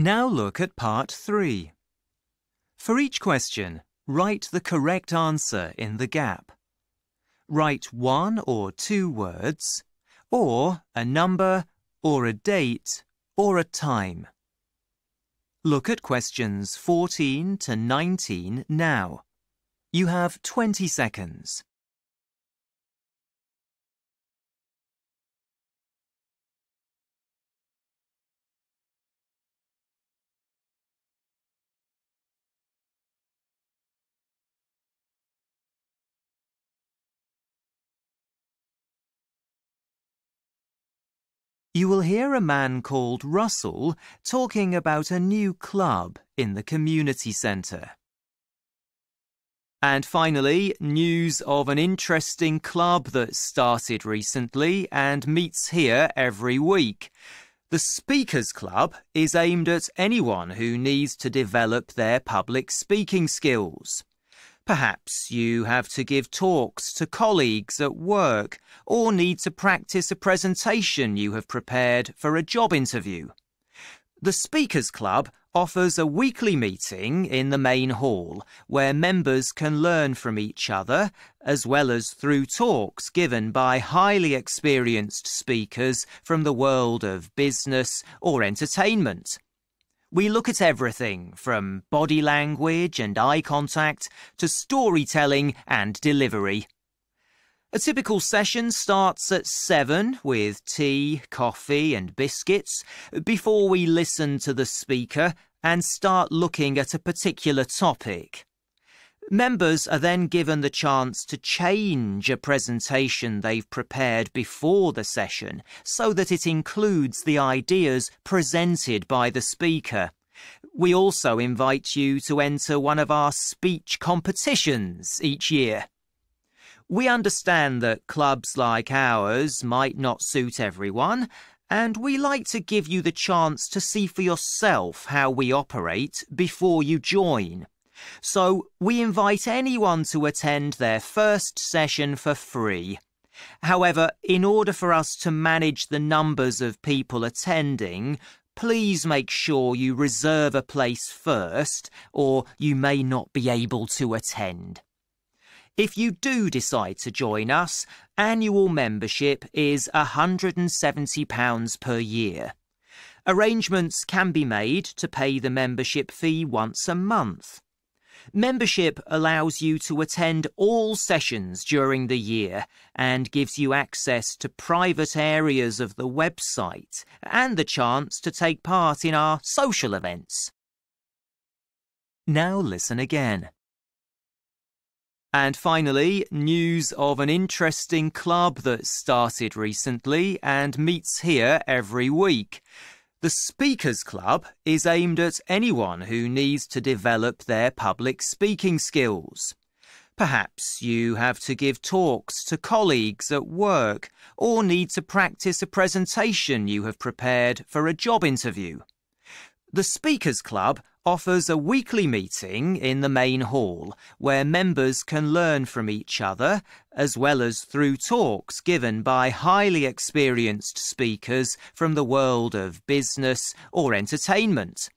Now look at part 3. For each question, write the correct answer in the gap. Write one or two words, or a number, or a date, or a time. Look at questions 14 to 19 now. You have 20 seconds. you will hear a man called Russell talking about a new club in the community centre. And finally, news of an interesting club that started recently and meets here every week. The Speakers Club is aimed at anyone who needs to develop their public speaking skills. Perhaps you have to give talks to colleagues at work or need to practice a presentation you have prepared for a job interview. The Speakers Club offers a weekly meeting in the main hall where members can learn from each other as well as through talks given by highly experienced speakers from the world of business or entertainment. We look at everything from body language and eye contact to storytelling and delivery. A typical session starts at 7 with tea, coffee and biscuits before we listen to the speaker and start looking at a particular topic. Members are then given the chance to change a presentation they've prepared before the session so that it includes the ideas presented by the speaker. We also invite you to enter one of our speech competitions each year. We understand that clubs like ours might not suit everyone, and we like to give you the chance to see for yourself how we operate before you join. So we invite anyone to attend their first session for free. However, in order for us to manage the numbers of people attending, please make sure you reserve a place first or you may not be able to attend. If you do decide to join us, annual membership is £170 per year. Arrangements can be made to pay the membership fee once a month. Membership allows you to attend all sessions during the year and gives you access to private areas of the website and the chance to take part in our social events. Now listen again. And finally, news of an interesting club that started recently and meets here every week. The Speakers Club is aimed at anyone who needs to develop their public speaking skills. Perhaps you have to give talks to colleagues at work or need to practice a presentation you have prepared for a job interview. The Speakers Club offers a weekly meeting in the main hall where members can learn from each other as well as through talks given by highly experienced speakers from the world of business or entertainment.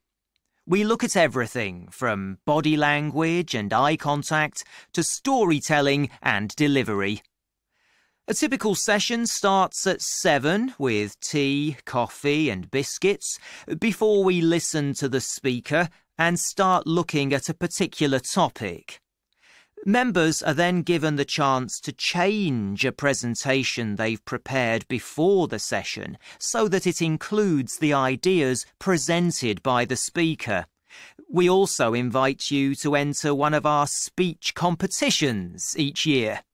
We look at everything from body language and eye contact to storytelling and delivery. A typical session starts at 7 with tea, coffee and biscuits before we listen to the speaker and start looking at a particular topic. Members are then given the chance to change a presentation they've prepared before the session so that it includes the ideas presented by the speaker. We also invite you to enter one of our speech competitions each year.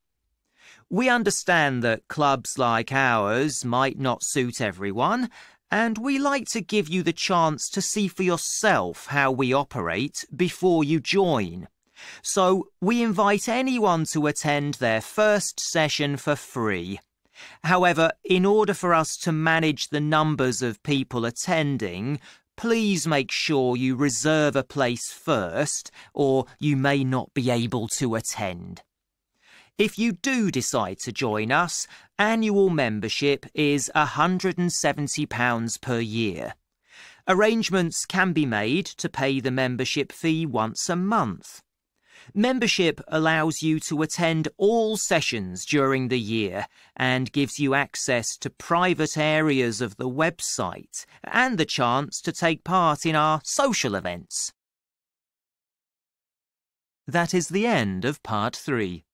We understand that clubs like ours might not suit everyone, and we like to give you the chance to see for yourself how we operate before you join. So we invite anyone to attend their first session for free. However, in order for us to manage the numbers of people attending, please make sure you reserve a place first or you may not be able to attend. If you do decide to join us, annual membership is £170 per year. Arrangements can be made to pay the membership fee once a month. Membership allows you to attend all sessions during the year and gives you access to private areas of the website and the chance to take part in our social events. That is the end of part three.